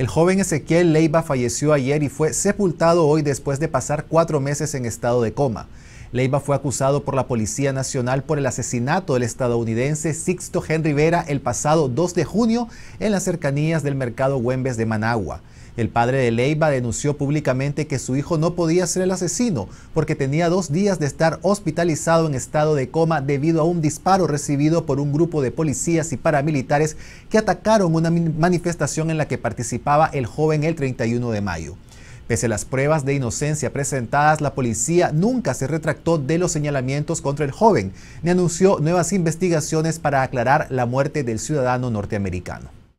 El joven Ezequiel Leiva falleció ayer y fue sepultado hoy después de pasar cuatro meses en estado de coma. Leiva fue acusado por la Policía Nacional por el asesinato del estadounidense Sixto Henry Vera el pasado 2 de junio en las cercanías del mercado Güembes de Managua. El padre de Leiva denunció públicamente que su hijo no podía ser el asesino porque tenía dos días de estar hospitalizado en estado de coma debido a un disparo recibido por un grupo de policías y paramilitares que atacaron una manifestación en la que participaba el joven el 31 de mayo. Pese a las pruebas de inocencia presentadas, la policía nunca se retractó de los señalamientos contra el joven, ni anunció nuevas investigaciones para aclarar la muerte del ciudadano norteamericano.